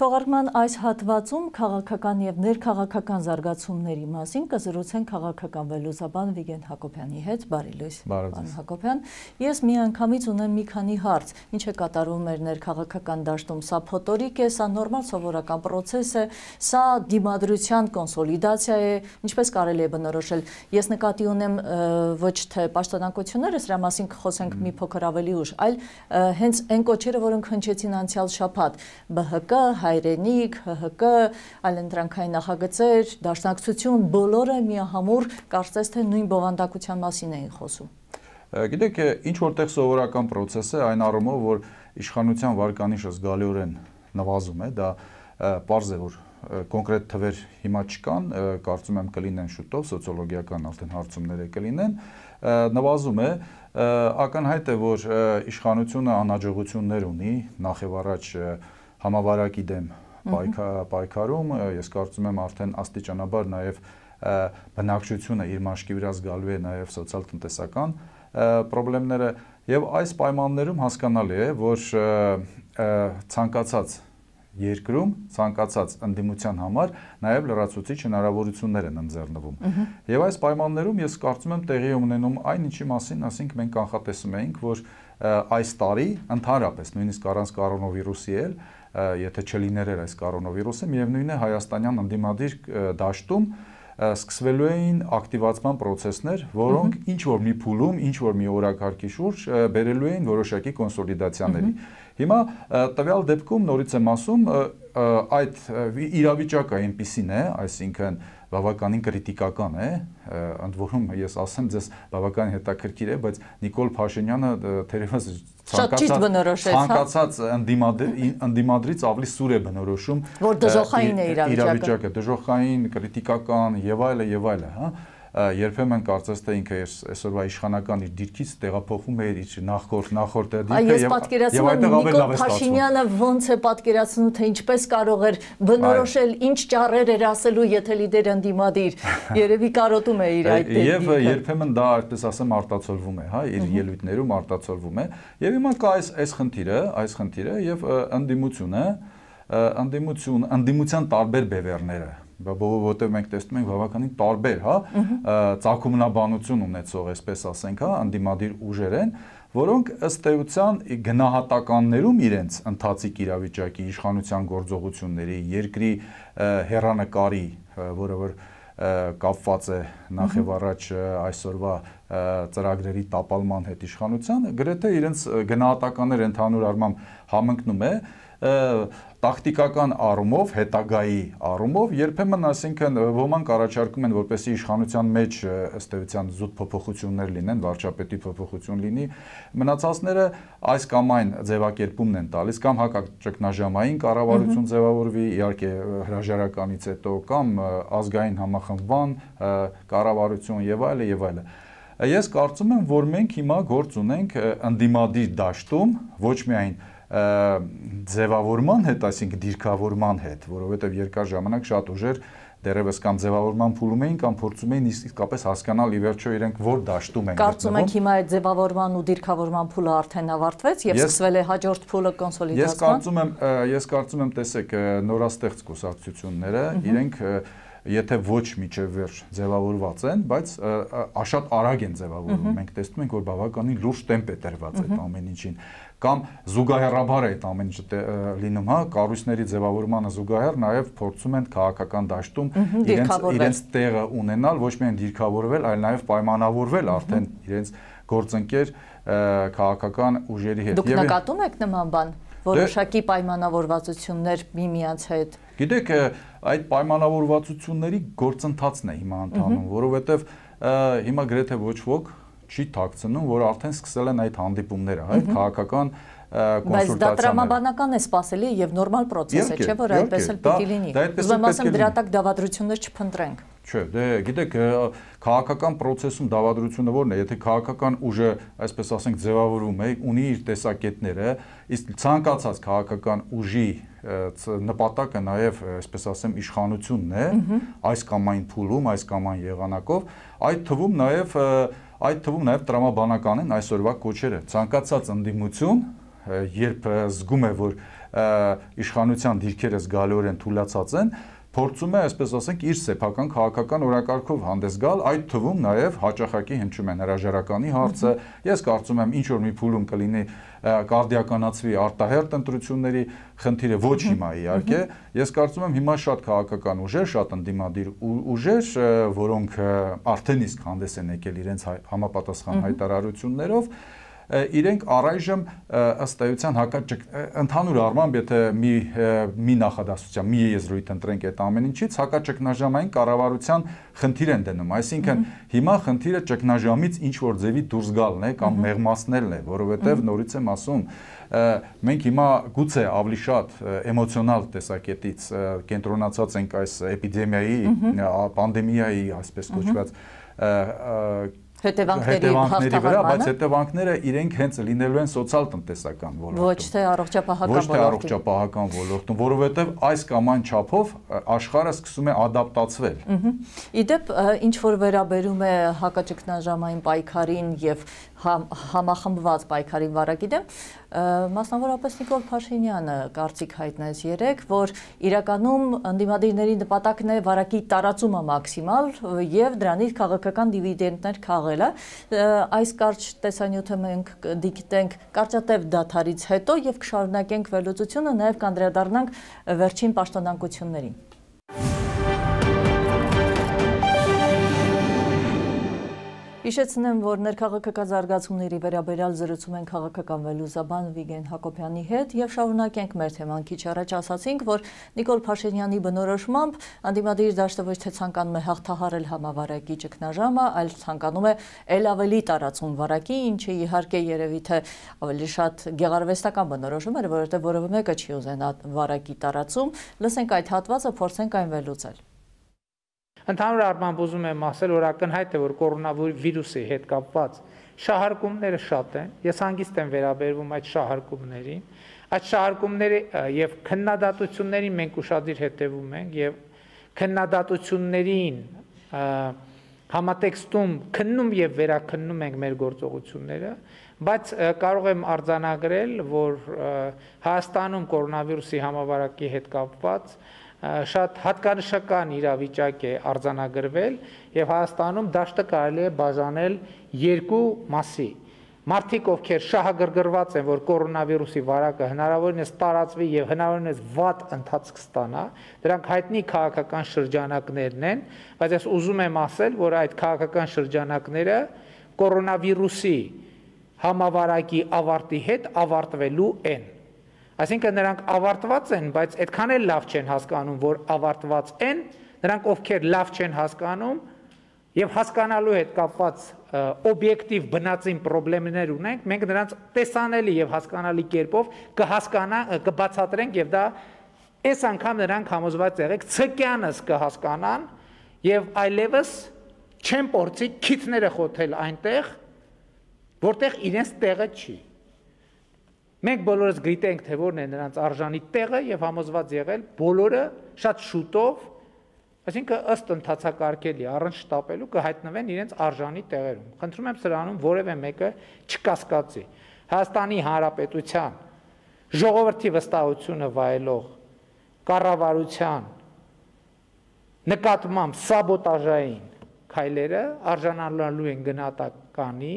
Թողարկման այս հատվածում քաղաքական եւ ներքաղաքական զարգացումների մասին կզրուցեն քաղաքական վերլուծաբան Վիգեն Հակոբյանի հետ։ Բարի լույս, պարոն Հակոբյան։ Ես միանգամից ունեմ մի քանի հարց։ Ինչ է կատարվում մեր ներքաղաքական դաշտում։ Սա փոթորիկ է, սա նորմալ սովորական process է, սա դիմադրության կոնսոլիդացիա է, ինչպես կարելի է բնորոշել։ Ես նկատի ունեմ ոչ թե պաշտոնակությունները, սրա մասին կխոսենք մի փոքր ավելի ուշ, այլ հենց այն կոչերը, որոնք հնչեցին անցյալ շաբաթ՝ ԲՀԿ հայրենիք, ՀՀԿ, այլընտրանքային նախագծեր, դաշնակցություն, բոլորը միահամուռ կարծես թե նույն բովանդակության մասին էին խոսում։ Գիտեք, ինչ որտեղ սովորական process է այն առումով, որ իշխանության վարկանիշը զգալիորեն նվազում է, դա պարզ է, որ կոնկրետ թվեր հիմա չկան, կարծում եմ կլինեն շուտով, սոցիոլոգիական արդեն հարցումները կլինեն, նվազում է, ականհայտ է, որ իշխանությունը անհաջողություններ ունի, նախև առաջ համավարակի դեմ պայքա, պայքարում, ես կարծում եմ արդեն աստիճանաբար նաև բնակչությունը իր մաշկի վրա զգալու է նաև սոցիալ-տնտեսական խնդիրները եւ այս պայմաններում հասկանալի է, որ ցանկացած երկրում ցանկացած ընդդիմության համար նաև լրացուցիչ հնարավորություններ են ընձեռնվում։ Եվ այս պայմաններում ես կարծում եմ տեղի ունենում այն, ինչի մասին ասենք մենք կանխատեսում էինք, որ այս տարի ընդհանրապես նույնիսկ առանց կորոնավիրուսի էլ եթե չլիներ էր այս կորոնավիրուսը, միևնույնն է հայաստանյան ընդդիմադիր դաշտում սկսվելու էին ակտիվացման process-ներ, որոնք ինչ որ մի փուլում, ինչ որ մի օրակարգի շուրջ բերելու էին որոշակի կոնսոլիդացիաների։ Հիմա տվյալ դեպքում նորից եմ ասում, այդ իրավիճակը այնպիսին է, այսինքն բավականին քրիտիկական է, ընդ որում ես ասեմ, ձեզ բավականին հետաքրքիր է, բայց Նիկոլ Փաշինյանը թերևս ցանկացած հա? ցանկացած ընդդիմադրից ավելի սուր է բնորոշում, որ դժոխային է իրավիճակը, դժոխային, քրիտիկական եւ այլը եւ այլը, հա երբեմն կարծես թե ինքը այսօրվա իշխանական իր դիրքից տեղափոխվում է իր նախորդ նախորդ դիրքը եւ եւ այդտեղ ավելի լավ է ստացվում։ Փաշինյանը ոնց է պատկերացնում թե ինչպես կարող էր բնորոշել ինչ ճառեր էր ասելու եթե լիդերը ընդդիմադիր։ Երևի կարոտում է իր այդ դիրքը։ Եվ երբեմն դա այդպես ասեմ արտացոլվում է, հա, իր ելույթներում արտացոլվում է։ Եվ հիմա կա այս այս խնդիրը, այս խնդիրը եւ ընդդիմությունը ընդդիմություն, ընդդիմության տարբեր բևեռները, որովհետև մենք տեսնում ենք բավականին տարբեր, հա, ցակումնաբանություն ունեցող, այսպես ասենք, հա, անդիմադիր ուժեր են, որոնք ըստ էության գնահատականներում իրենց ընթացիկ իրավիճակի, իշխանության գործողությունների, երկրի հերանեկարի, որը որ կապված է նախև առաջ այսօրվա ծրագրերի տապալման հետ իշխանության, գրեթե իրենց գնահատականները ընդհանուր առմամբ համընկնում է, տակտիկական առումով, հետագայի առումով երբեմն ասենքն ոմանք առաջարկում են որպեսի իշխանության մեջ ըստ էության զուտ փոփոխություններ լինեն, վարչապետի փոփոխություն լինի, մնացածները այս կամ այն ձևակերպումն են տալիս կամ հակաճգնաժամային կառավարություն ձևավորվի, իհարկե հրաժարականից հետո կամ ազգային համախմբան կառավարություն եւ այլը եւ այլը Ես կարծում եմ, որ մենք հիմա գործ ունենք ընդդիմադիր դաշտում ոչ միայն ձևավորման հետ, այսինքն դիրքավորման հետ, որովհետև երկար ժամանակ շատ ուժեր դերևս կամ ձևավորման փուլում էին կամ փորձում էին իսկապես հասկանալ ի վերջո իրենք որ դաշտում են գտնվում։ Կարծում եք հիմա այդ ձևավորման ու դիրքավորման փուլը արդեն ավարտվեց եւ սկսվել է հաջորդ փուլը կոնսոլիդացման։ Ես կարծում եմ, ես կարծում եմ, տեսեք, նորաստեղծ կուսակցությունները իրենք եթե ոչ միջև վերջ ձևավորված են, բայց շատ արագ են ձևավորվում։ Մենք տեսնում ենք, որ բավականին լուրջ տեմպ է տրված այդ ամեն ինչին կամ զուգահեռաբար է այդ ամենը լինում, հա, կառույցների ձևավորմանը զուգահեռ նաև փորձում են քաղաքական դաշտում իրենց իրենց տեղը ունենալ, ոչ միայն դիրքավորվել, այլ նաև պայմանավորվել արդեն իրենց գործընկեր քաղաքական ուժերի հետ։ Դուք նկատում եք նման բան որոշակի դե- պայմանավորվածություններ միմյանց հետ։ Գիտեք, այդ պայմանավորվածությունների գործընթացն է հիմա ընթանում, որովհետև հիմա գրեթե ոչ ոք չի ཐակցնում, որ արդեն սկսել են այդ հանդիպումները, այ քաղաքական բայց դա տրամաբանական է սпасելի եւ նորմալ process է, չէ՞ որ այդպես էլ պիտի լինի։ Ուզում եմ ասեմ, դրա տակ դավադրություններ չփնտրենք։ Չէ, դե գիտեք, քաղաքական process-ում դավադրությունը ո՞րն է, եթե քաղաքական ուժը, այսպես ասենք, ձևավորվում է, ունի իր տեսակետները, իսկ ցանկացած քաղաքական ուժի նպատակը նաև, այսպես ասեմ, իշխանությունն է, այս կամ այն փուլում, այս կամ այն եղանակով, այդ թվում նաև այդ թվում նաև տրամաբանականին այսօրվա կոչերը։ Ցանկացած ընդդիմություն, երբ զգում է, որ իշխանության դիրքերը զգալիորեն թուլացած են, փորձում է, այսպես ասենք, իր սեփական քաղաքական օրակարգով հանդես գալ, այդ թվում նաև հաճախակի հնչում են հրաժարականի հարցը։ Ես կարծում եմ, ինչ որ մի փուլում կլինի կարդիականացվի արտահերտ ընտրությունների խնդիրը ոչ հիմա իհարկե ես կարծում եմ հիմա շատ քաղաքական ուժեր շատ ընդդիմադիր ուժեր որոնք արդեն իսկ հանդես են եկել իրենց համապատասխան հայտարարություններով իրենք առայժմ ըստ էության հակաճ ընդհանուր առմամբ եթե մի մի նախադասության մի եզրույթ ընտրենք այդ ամեն ինչից հակաճկնաժամային կառավարության խնդիր են դնում այսինքն հիմա խնդիրը ճկնաժամից ինչ որ ձևի դուրս գալն է կամ մեղմացնելն է որովհետև նորից եմ ասում մենք հիմա գուցե ավելի շատ էմոցիոնալ տեսակետից կենտրոնացած ենք այս էպիդեմիայի, պանդեմիայի, այսպես կոչված հետևանքների հետևանքների վրա, բայց հետևանքները իրենք հենց լինելու են սոցիալ տնտեսական ոլորտում։ Ոչ թե առողջապահական ոլորտում։ Ոչ թե առողջապահական ոլորտում, որովհետև այս կամ այն չափով աշխարհը սկսում է ադապտացվել։ Իդեպ ինչ որ վերաբերում է հակաճգնաժամային պայքարին եւ համ, համախմբված պայքարի վարակի դեմ, մասնավորապես Նիկոլ Փաշինյանը կարծիք հայտնեց երեք, որ իրականում ընդդիմադիրների նպատակն է վարակի տարածումը մաքսիմալ եւ դրանից քաղաքական դիվիդենդներ քաղելը։ Այս կարճ տեսանյութը մենք դիտենք կարճատև դաթարից հետո եւ կշարունակենք վերլուծությունը, նաեւ կանդրադառնանք վերջին պաշտոնանկություններին։ Իշեցնեմ, որ ներքաղաքական զարգացումների վերաբերյալ զրուցում են քաղաքական վելուզաբան Վիգեն Հակոբյանի հետ եւ շարունակենք մեր թեման։ Քիչ առաջ ասացինք, որ Նիկոլ Փաշինյանի բնորոշմամբ անդիմադիր դաշտը ոչ թե ցանկանում է հաղթահարել համավարակի ճգնաժամը, այլ ցանկանում է ել ավելի տարածում վարակի, ինչը իհարկե երևի թե ավելի շատ գեղարվեստական բնորոշում է, որովհետեւ որևէ մեկը չի ուզենա վարակի տարածում։ Լսենք այդ հատվածը, փորձենք այն վերլուծել։ Ընդհանուր առմամբ ուզում եմ ասել, որ ակնհայտ է, որ կորոնավիրուսի հետ կապված շահարկումները շատ են։ Ես հանգիստ եմ վերաբերվում այդ շահարկումներին։ Այդ շահարկումները եւ քննադատություններին մենք ուրախadir հետևում ենք եւ քննադատություններին համատեքստում քննում եւ վերաքննում ենք մեր գործողությունները, բայց կարող եմ արձանագրել, որ Հայաստանում կորոնավիրուսի համավարակի հետ կապված շատ հատկանշական իրավիճակ է արձանագրվել եւ Հայաստանում դաշտը կարելի է բաժանել երկու մասի։ Մարդիկ, ովքեր շահագրգռված են, որ կորոնավիրուսի վարակը հնարավորինս տարածվի եւ հնարավորինս վատ ընթացք ստանա, դրանք հայտնի քաղաքական շրջանակներն են, բայց ես ուզում եմ ասել, որ այդ քաղաքական շրջանակները կորոնավիրուսի համավարակի ավարտի հետ ավարտվելու են Այսինքն նրանք ավարտված են, բայց այդքան էլ լավ չեն հասկանում, որ ավարտված են, նրանք ովքեր լավ չեն հասկանում եւ հասկանալու հետ կապված օբյեկտիվ բնածին խնդիրներ ունենք, մենք նրանց տեսանելի եւ հասկանալի կերպով կհասկանա կբացատրենք եւ դա այս անգամ նրանք համոզված եղեք ցկյանս կհասկանան եւ այլևս չեն փորձի քիթները խոթել այնտեղ որտեղ իրենց տեղը չի Մենք բոլորս գիտենք, թե որն է նրանց արժանի տեղը եւ համոզված եղել բոլորը շատ շուտով, այսինքն ըստ ընդհանցակարգելի առանց շտապելու կհայտնվեն իրենց արժանի տեղերում։ Խնդրում եմ սրանում որևէ մեկը չկասկածի։ Հայաստանի Հանրապետության ժողովրդի վստահությունը վայելող կառավարության նկատմամբ սաբոտաժային քայլերը արժանանալու են գնահատականի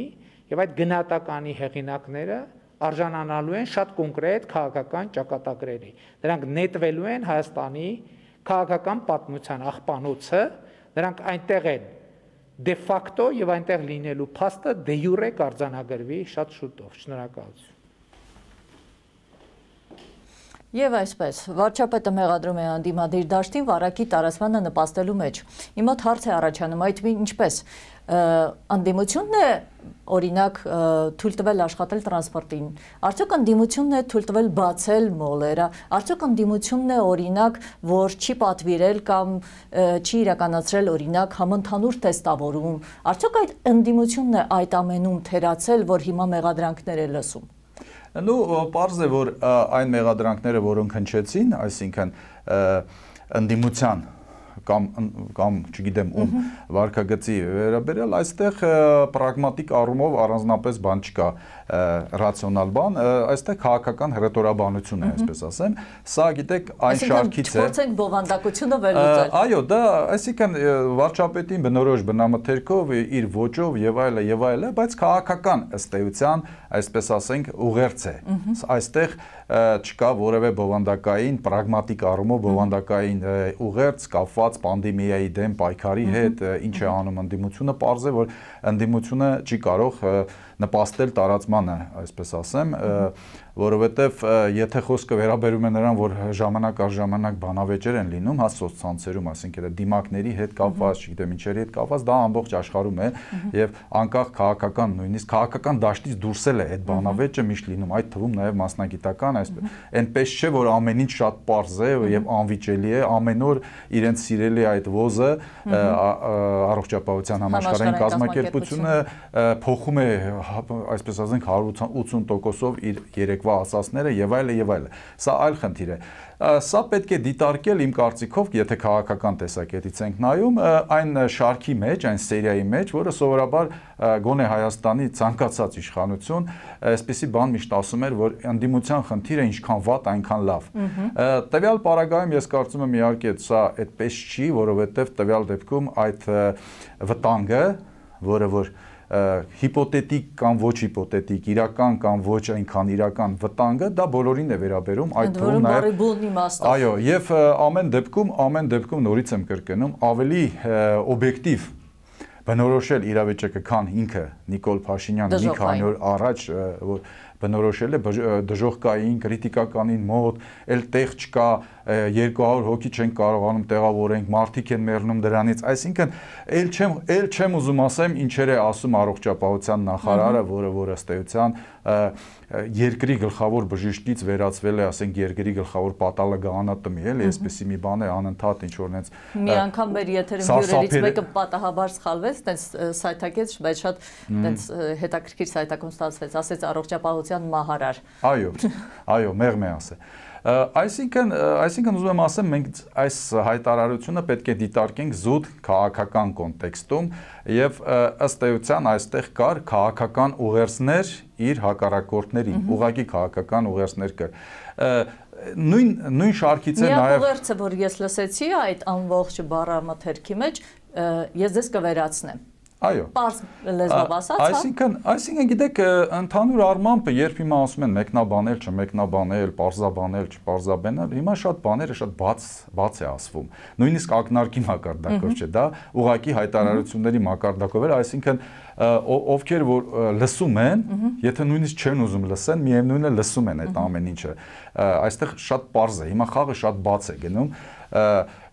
եւ այդ գնահատականի հեղինակները արժանանալու են շատ կոնկրետ քաղաքական ճակատագրերի։ Դրանք նետվելու են Հայաստանի քաղաքական պատմության աղբանոցը, նրանք այնտեղ են դե ֆակտո եւ այնտեղ լինելու փաստը դե յուրե կարձանագրվի շատ շուտով։ Շնորհակալություն։ Եվ այսպես, վարչապետը մեղադրում է անդիմադիր դաշտին վարակի տարածմանը նպաստելու մեջ։ Իմ մոտ հարց է առաջանում, այդ ինչպես անդիմությունն է օրինակ թույլ տվել աշխատել տրանսպորտին։ Արդյոք ընդդիմությունն է թույլ տվել բացել մոլերը, արդյոք ընդդիմությունն է օրինակ, որ չի պատվիրել կամ չի իրականացրել օրինակ համընդհանուր տեստավորում, արդյոք այդ ընդդիմությունն է այդ ամենում թերացել, որ հիմա մեղադրանքներ է լսում։ Նու պարզ է, որ այն մեղադրանքները, որոնք հնչեցին, այսինքն ընդդիմության կամ կամ չգիտեմ ում վարկագծի վերաբերյալ այստեղ պրագմատիկ առումով առանձնապես բան չկա ռացիոնալ բան, այստեղ քաղաքական հռետորաբանություն է, այսպես ասեմ։ Սա գիտեք այն շարքից է։ Փորձենք բովանդակությունը վերլուծել։ Այո, դա այսինքն վարչապետին բնորոշ բնամթերքով իր ոճով եւ այլը եւ այլը, բայց քաղաքական ըստ էության, այսպես ասենք, ուղերձ է։ Այստեղ չկա որևէ բովանդակային, պրագմատիկ առումով բովանդակային ուղերձ կապված պանդեմիայի դեմ պայքարի հետ, ինչ է անում ընդդիմությունը, ողջ է որ ընդդիմությունը չի կարող նպաստել տարածման մոռացմանը, այսպես ասեմ, որովհետև եթե խոսքը վերաբերում է նրան, որ ժամանակ առ ժամանակ բանավեճեր են լինում, հա սոցցանցերում, ասենք դա դիմակների հետ կապված, չգիտեմ ինչերի հետ կապված, դա ամբողջ աշխարհում է եւ անկախ քաղաքական, նույնիսկ քաղաքական դաշտից դուրս էլ է այդ բանավեճը միշտ լինում, այդ թվում նաեւ մասնագիտական, այսպես այնպես չէ, որ ամեն ինչ շատ པարզ է եւ անվիճելի է, ամեն օր իրենց սիրելի այդ ոզը առողջապահության համաշխարհային կազմակերպությունը փոխում է այսպես ասենք 180%-ով իր երեք հոգվա ասասները եւ այլը եւ այլը։ Սա այլ խնդիր է։ Սա պետք է դիտարկել իմ կարծիքով, եթե քաղաքական տեսակետից ենք նայում, այն շարքի մեջ, այն սերիայի մեջ, որը սովորաբար գոնե Հայաստանի ցանկացած իշխանություն այսպիսի բան միշտ ասում էր, որ ընդդիմության խնդիրը ինչքան վատ, այնքան լավ։ Տվյալ պարագայում ես կարծում եմ իհարկե սա այդպես չի, որովհետեւ տվյալ դեպքում այդ վտանգը, որը որ, որ հիպոթետիկ կամ ոչ հիպոթետիկ, իրական կամ ոչ այնքան իրական վտանգը դա բոլորին է վերաբերում, այդ թվում նաև Այո, եւ ամեն դեպքում, ամեն դեպքում նորից եմ կրկնում, ավելի օբյեկտիվ բնորոշել իրավիճակը, քան ինքը Նիկոլ Փաշինյանը մի քանի օր առաջ որ բնորոշել է դժողքային, կրիտիկականին մոտ, էլ տեղ չկա, 200 հոգի չեն կարողանում տեղավորենք, մարդիկ են մեռնում դրանից, այսինքն ել չեմ ել չեմ ուզում ասեմ ինչեր է ասում առողջապահության նախարարը, որը որը ստեյության երկրի գլխավոր բժիշկից վերածվել է, ասենք երկրի գլխավոր պատալոգ անատոմի, էլի, այսպեսի մի բան է անընդհատ ինչ որ նենց Մի անգամ մեր եթերում հյուրերից մեկը պատահաբար սխալվեց, տենց սայթակեց, բայց շատ տենց հետաքրքիր սայթակում ստացվեց, ասեց առողջապահության մահարար։ Այո, այո, մեղմ է ասել։ Այսինքն, այսինքն ուզում եմ ասեմ, մենք այս հայտարարությունը պետք է դիտարկենք զուտ քաղաքական կոնտեքստում եւ ըստ էության այստեղ կար քաղաքական ուղերձներ իր հակառակորդներին, ուղակի քաղաքական ուղերձներ կար նույն նույն շարքից է նաև Միակ ուղերձը, որ ես լսեցի այդ ամբողջ բառամթերքի մեջ, ես ձեզ կվերացնեմ Այո։ Պարզ լեզվով ասած, հա։ Այսինքն, այսինքն գիտեք, ընդհանուր առմամբ երբ հիմա ասում են մեկնաբանել, չմեկնաբանել, պարզաբանել, չպարզաբանել, հիմա շատ բաները շատ բաց, բաց է ասվում։ Նույնիսկ ակնարկի մակարդակով չէ, դա ուղակի հայտարարությունների մակարդակով է, այսինքն ովքեր որ լսում են, եթե նույնիսկ չեն ուզում լսեն, միևնույնն է լսում են այդ ամեն ինչը։ Այստեղ շատ པարզ է։ Հիմա խաղը շատ բաց է գնում։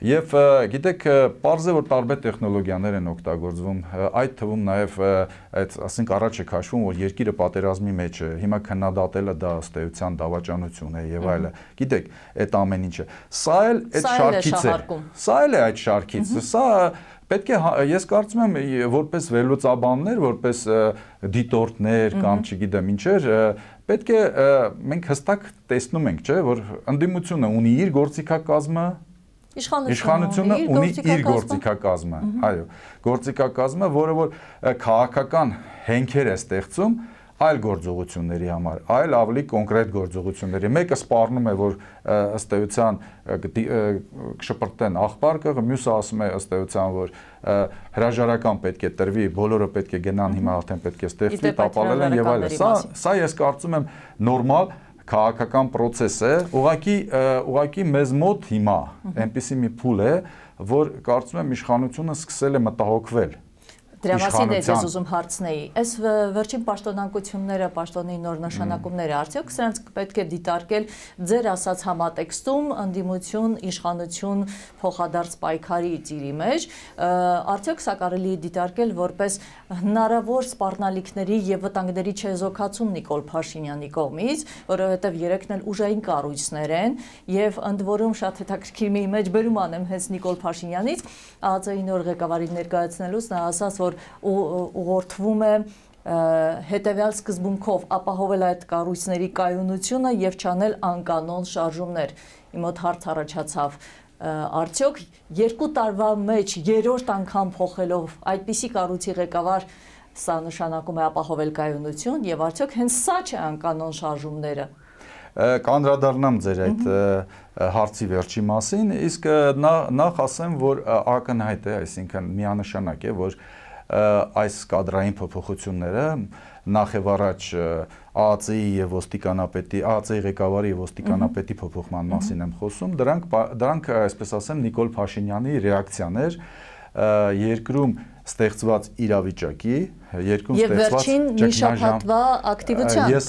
Եվ գիտեք, parz է որ տարբեր տեխնոլոգիաներ են օգտագործվում, այդ թվում նաև այդ, ասենք առաջ է քաշվում, որ երկիրը պատերազմի մեջ է, հիմա քննադատելը դա ըստեյության դավաճանություն է եւ այլը։ Գիտեք, այդ ամեն ինչը։ Սա էլ այդ շարքից է։ Սա էլ է այդ շարքից։ Սա պետք է հա, ես կարծում եմ որպես վերլուծաբաններ, որպես դիտորդներ կամ չգիտեմ ինչեր, պետք է մենք հստակ տեսնում ենք, չէ, որ ընդդիմությունը ունի իր գործիքակազմը, Իշխանությունը ունի իր գործիքակազմը, այո, գործիքակազմը, որը որ քաղաքական հենքեր է ստեղծում այլ գործողությունների համար, այլ ավելի կոնկրետ գործողությունների։ Մեկը սպառնում է, որ ըստ էության կշպրտեն աղբարկը, մյուսը ասում է ըստ էության, որ հրաժարական պետք է տրվի, բոլորը պետք է գնան, հիմա արդեն պետք է ստեղծվի, տապալել են եւ այլն։ Սա սա ես կարծում եմ նորմալ քաղաքական process է, ուղակի ուղակի մեզ մոտ հիմա այնպիսի մի փուլ է, որ կարծում եմ իշխանությունը սկսել է մտահոգվել Դրա մասին էլ ես ուզում հարցնեի։ Այս վերջին պաշտոնանկությունները, պաշտոնի նոր նշանակումները արդյոք սրանց պետք է դիտարկել ձեր ասած համատեքստում ընդդիմություն, իշխանություն փոխադարձ պայքարի ծիրի մեջ, արդյոք սա կարելի է դիտարկել որպես հնարավոր սպառնալիքների եւ վտանգների չեզոքացում Նիկոլ Փաշինյանի կողմից, որովհետեւ երեքն էլ ուժային կառույցներ են եւ ընդ որում շատ հետաքրքիր մի մեջ բերում անեմ հենց Նիկոլ Փաշինյանից, ԱԱԾ-ի նոր ղեկավարի ներկայացնելուց նա ասաց, որ որ ուղղորդվում է հետևյալ սկզբունքով ապահովել այդ կառույցների կայունությունը եւ չանել անկանոն շարժումներ։ Իմ մոտ հարց առաջացավ արդյոք երկու տարվա մեջ երրորդ անգամ փոխելով այդպիսի կառույցի ղեկավար սա նշանակում է ապահովել կայունություն եւ արդյոք հենց սա չէ անկանոն շարժումները կանդրադառնամ ձեր այդ հարցի վերջի մասին իսկ նախ ասեմ որ ակնհայտ է այսինքն միանշանակ է որ և, այս կադրային փոփոխությունները նախ եւ առաջ ԱԱԾ-ի եւ ոստիկանապետի, ԱԱԾ-ի ղեկավարի եւ ոստիկանապետի փոփոխման մասին եմ խոսում, դրանք դրանք այսպես ասեմ Նիկոլ Փաշինյանի ռեակցիաներ երկրում ստեղծված իրավիճակի, երկրում ստեղծված ճգնաժամ։ Եվ վերջին մի շաբաթվա ակտիվության։ Ես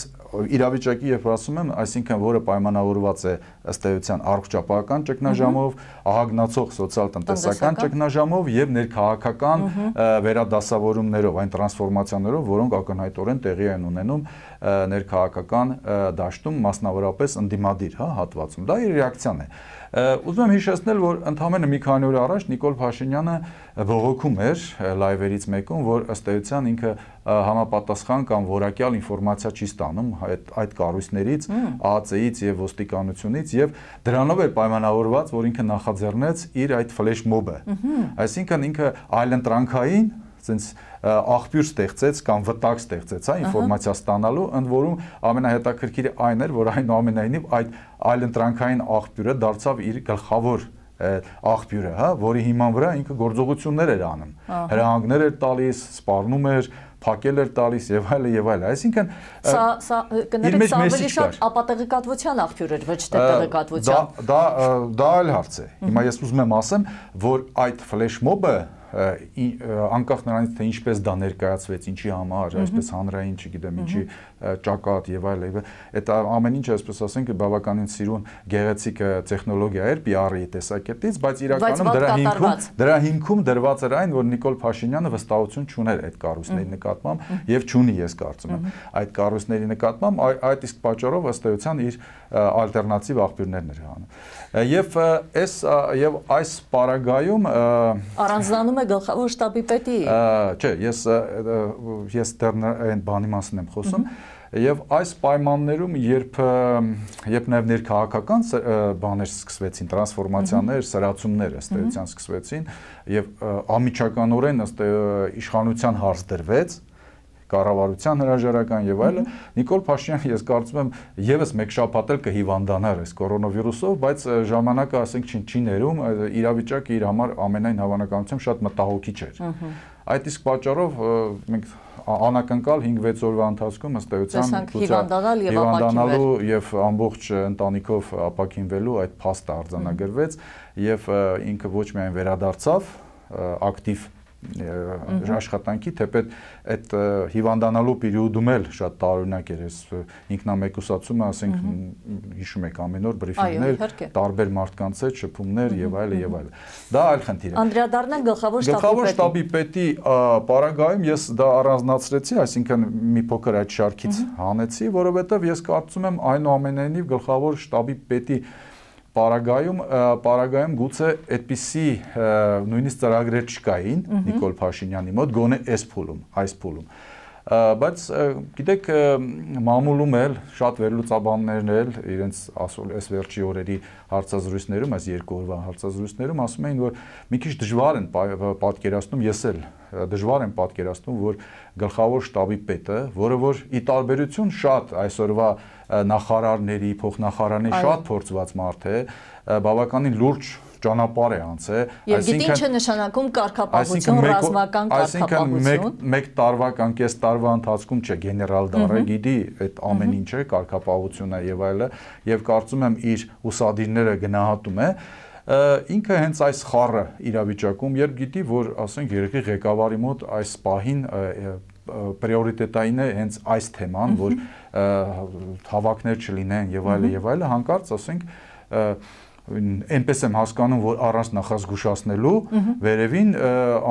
իրավիճակի, երբ ասում եմ, այսինքն որը պայմանավորված է ըստ էության առողջապահական ճգնաժամով, ահագնացող սոցիալ-տնտեսական ճգնաժամով եւ ներքաղաքական վերադասավորումներով, այն տրանսֆորմացիաներով, որոնք ակնհայտորեն տեղի են ունենում ներքաղաքական դաշտում, մասնավորապես ընդդիմադիր, հա, հատվածում։ Դա իր ռեակցիան է։ Ա, Ուզում եմ հիշեցնել, որ ընդամենը մի քանի օր առաջ Նիկոլ Փաշինյանը բողոքում էր լայվերից մեկում, որ ըստ էության ինքը համապատասխան կամ որակյալ ինֆորմացիա չի ստանում այդ այդ կառույցներից, ԱԱՑ-ից եւ ոստիկանությունից եւ դրանով էր պայմանավորված, որ ինքը նախաձեռնեց իր այդ ֆլեշ մոբը։ Այսինքն ինքը այլընտրանքային սենց աղբյուր ստեղծեց կամ վտակ ստեղծեց, հա, ինֆորմացիա ստանալու, ընդ որում ամենահետաքրքիրը այն էր, որ այնուամենայնիվ այդ այլընտրանքային աղբյուրը դարձավ իր գլխավոր աղբյուրը, հա, որի հիման վրա ինքը գործողություններ էր անում, հրահանգներ էր տալիս, սպառնում էր, փակել էր տալիս եւ այլը եւ այլը այսինքն սա սա կներեք սա ավելի շատ ապատեղեկատվության աղբյուր էր ոչ թե տեղեկատվության դա դա դա այլ հարց է հիմա ես ուզում եմ ասեմ որ այդ ֆլեշմոբը անկախ նրանից թե ինչպես դա ներկայացվեց, ինչի համար, այսպես հանրային, չգիտեմ, ինչի ճակատ եւ այլ եւ այդ ամեն ինչը, այսպես ասենք, բավականին սիրուն գեղեցիկ տեխնոլոգիա էր PR-ի տեսակետից, բայց իրականում դրա հիմքում դրա հիմքում դրված էր այն, որ Նիկոլ Փաշինյանը վստահություն չուներ այդ կառույցների նկատմամբ եւ չունի, ես կարծում եմ, այդ կառույցների նկատմամբ այդ իսկ պատճառով ըստ էության իր ալտերնատիվ աղբյուրներն էր հանում։ Եվ այս եւ այս պարագայում առանձնանում է գլխավոր շտաբի պետի։ Չէ, ես ես դեռ այն բանի մասին եմ խոսում։ Եվ այս պայմաններում երբ երբ նաև ներքաղաքական բաներ սկսվեցին, տրանսֆորմացիաներ, սրացումներ ըստ էության սկսվեցին եւ ամիջականորեն ըստ իշխանության հարց դրվեց, կառավարության հրաժարական եւ այլը, Նիկոլ Փաշինյանը ես կարծում եմ եւս մեկ շաբաթ էլ կհիվանդանար այս կորոնավիրուսով, բայց ժամանակը ասենք չի չի ներում, իրավիճակը իր համար ամենայն հավանականությամբ շատ մտահոգիչ էր։ Այդ իսկ պատճառով մենք անակնկալ 5-6 օրվա ընթացքում ըստ էության հիվանդանալ եւ հիվանդանալու եւ ամբողջ ընտանիքով ապակինվելու այդ փաստը արձանագրվեց եւ ինքը ոչ միայն վերադարձավ ակտիվ աշխատանքի, թեպետ այդ հիվանդանալու պերիոդում էլ շատ տարօրինակ էր այս ինքնամեկուսացումը, ասենք հիշում եք ամեն օր բրիֆինգներ, տարբեր մարդկանց հետ շփումներ եւ այլը եւ այլը։ Դա այլ խնդիր է։ Անդրադառնանք գլխավոր շտաբի պետի։ Գլխավոր շտաբի պետի պարագայում ես դա առանձնացրեցի, այսինքն մի փոքր այդ շարքից հանեցի, որովհետեւ ես կարծում եմ այնուամենայնիվ գլխավոր շտաբի պետի Պարագայում Պարագայում գուցե այդպիսի նույնիսկ ծրագրեր չկային Նիկոլ Փաշինյանի մոտ, գոնե այս փուլում, այս փուլում բայց գիտեք մամուլում էլ շատ վերլուծաբաններն էլ իրենց ասում այս վերջի օրերի հարցազրույցներում, այս երկու օրվա հարցազրույցներում ասում էին, որ մի քիչ դժվար են պատկերացնում, ես էլ դժվար եմ պատկերացնում, որ գլխավոր շտաբի պետը, որը որ ի տարբերություն շատ այսօրվա նախարարների, փոխնախարարների շատ փորձված մարդ է, բավականին լուրջ ճանապարհ է անցել։ Այսինքն Եվ գիտի ինչ է նշանակում կարգապահություն, ռազմական կարգապահություն։ Այսինքն 1 տարվա կամ կես տարվա ընթացքում չէ գեներալ դառը գիտի այդ ամեն ինչը, կարգապահությունը եւ այլը, եւ կարծում եմ իր ուսադիրները գնահատում է ինքը հենց այս խառը իրավիճակում երբ գիտի որ ասենք երկրի ղեկավարի մոտ այս պահին պրիորիտետային է հենց այս թեման որ հավաքներ չլինեն եւ այլը եւ այլը հանկարծ ասենք և այլ, այնպես եմ հասկանում, որ առանց նախազգուշացնելու վերևին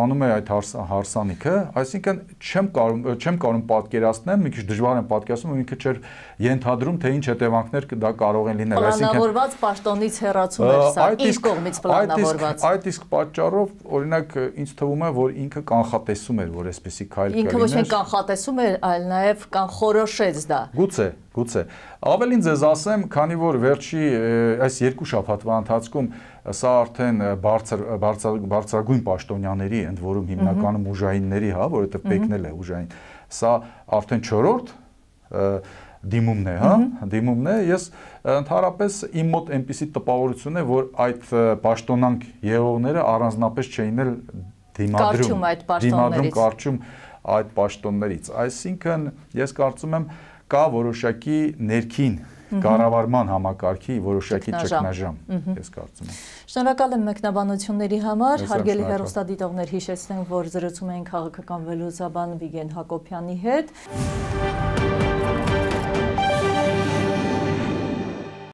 անում է այդ հարսանիքը, այսինքն չեմ կարող չեմ կարող պատկերացնել, մի քիչ դժվար եմ պատկերացնում, ինքը չէր ենթադրում, թե ինչ հետևանքներ դա կարող են լինել, այսինքն պլանավորված պաշտոնից հեռացում էր սա, իր կողմից պլանավորված։ Այդ իսկ պատճառով, օրինակ, ինձ թվում է, որ ինքը կանխատեսում էր, որ այսպեսի քայլ կլիներ։ Ինքը ոչ միայն կանխատեսում էր, այլ նաև կանխորոշեց դա։ Գուցե Գուցե ավելին ձեզ ասեմ, քանի որ վերջի այս երկու շաբաթվա ընթացքում սա արդեն բարձր բարձր բարձրագույն պաշտոնյաների ընդ որում հիմնականում ուժայինների, հա, որովհետև պեկնել է ուժային։ Սա արդեն 4-րդ դիմումն է, հա, դիմումն է։ Ես ընդհանրապես իմ մոտ այնպիսի տպավորություն է, որ այդ պաշտոնանք եղողները առանձնապես չէին էլ դիմադրում, դիմադրում կարճում այդ պաշտոններից։ Այսինքն ես կարծում եմ, կա որոշակի ներքին կառավարման համակարգի որոշակի ճգնաժամ, ես կարծում եմ։ Շնորհակալ եմ մեկնաբանությունների համար։ Հարգելի հեռուստադիտողներ, հիշեցնենք, որ զրուցում ենք քաղաքական վերլուծաբան Վիգեն Հակոբյանի հետ։